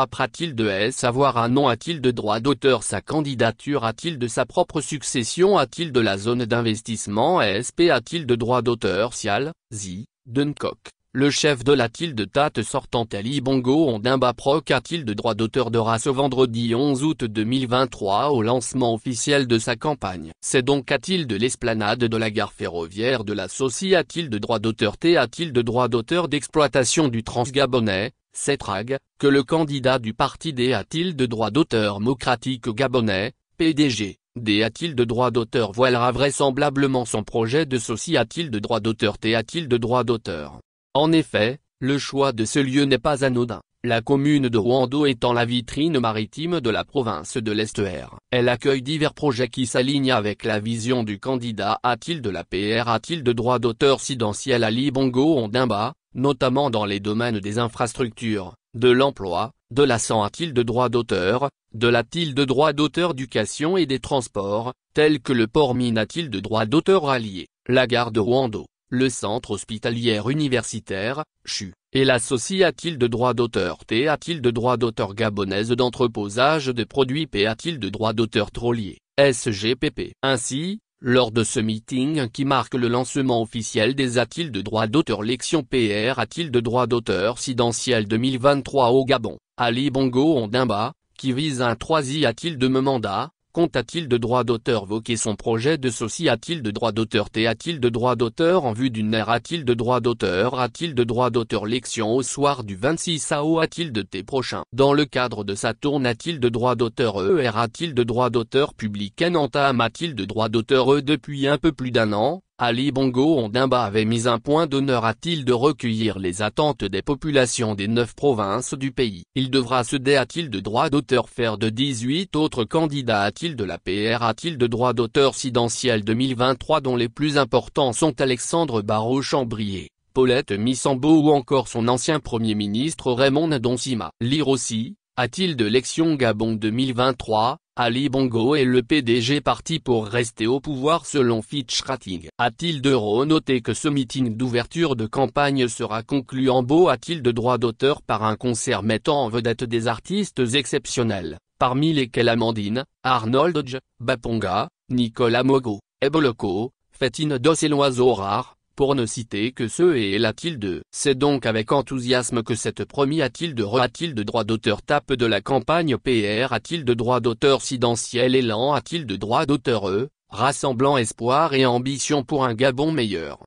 a t il de avoir un nom A-t-il de droit d'auteur Sa candidature A-t-il de sa propre succession A-t-il de la zone d'investissement SP A-t-il de droit d'auteur Sial, Zi, Duncock le chef de la de Tate sortant Ali Bongo Dimba Proc a-t-il de droit d'auteur de race vendredi 11 août 2023 au lancement officiel de sa campagne C'est donc a-t-il de l'esplanade de la gare ferroviaire de la Saucy a-t-il de droit d'auteur T a-t-il de droit d'auteur d'exploitation du Transgabonais Cetrag, que le candidat du parti D a-t-il de droit d'auteur Mocratique gabonais, PDG, D a-t-il de droit d'auteur voilera vraisemblablement son projet de ceci a-t-il de droit d'auteur T a-t-il de droit d'auteur En effet, le choix de ce lieu n'est pas anodin, la commune de Rwando étant la vitrine maritime de la province de l'Estuaire. Elle accueille divers projets qui s'alignent avec la vision du candidat a-t-il de la PR a-t-il de droit d'auteur Sidentiel Ali Bongo Ondimba, notamment dans les domaines des infrastructures, de l'emploi, de la santé de droit d'auteur, de la il de droit d'auteur d'éducation et des transports, tels que le port à-t-il de droit d'auteur allié, la gare de Rwando, le centre hospitalier universitaire, CHU, et à-t-il de droit d'auteur T à-t-il de droit d'auteur gabonaise d'entreposage de produits à-t-il de droit d'auteur trollier, SGPP. Ainsi, lors de ce meeting qui marque le lancement officiel des A-t-il de droit d'auteur Lection PR A-t-il de droit d'auteur Sidentiel 2023 au Gabon, Ali Bongo Ondimba, qui vise un 3 i A-t-il de me mandat, Compte t il de droit d'auteur voquer son projet de ceci A-t-il de droit d'auteur T A-t-il de droit d'auteur en vue d'une ère A-t-il de droit d'auteur A-t-il de droit d'auteur Lection au soir du 26 AO A-t-il de T prochain Dans le cadre de sa tourne A-t-il de droit d'auteur ER A-t-il de droit d'auteur Public N entame A-t-il de droit d'auteur E depuis un peu plus d'un an Ali Bongo Ondimba avait mis un point d'honneur a-t-il de recueillir les attentes des populations des neuf provinces du pays. Il devra céder à t il de droit d'auteur faire de 18 autres candidats a-t-il de la PR a-t-il de droit d'auteur sidentiel 2023 dont les plus importants sont Alexandre barreau chambrier Paulette Missambo ou encore son ancien premier ministre Raymond Ndonsima. Lire aussi, a-t-il de l'élection Gabon 2023, Ali Bongo est le PDG parti pour rester au pouvoir selon Fitch Rating. A-t-il de noté que ce meeting d'ouverture de campagne sera conclu en beau A-t-il de droit d'auteur par un concert mettant en vedette des artistes exceptionnels, parmi lesquels Amandine, Arnold Baponga, Nicolas Mogo, Eboloko, Fettine Dos et l'oiseau rare, pour ne citer que ceux et la de, C'est donc avec enthousiasme que cette promis a-t-il de re il de droit d'auteur tape de la campagne PR a-t-il de droit d'auteur sidentiel élan il de droit d'auteur E, rassemblant espoir et ambition pour un Gabon meilleur.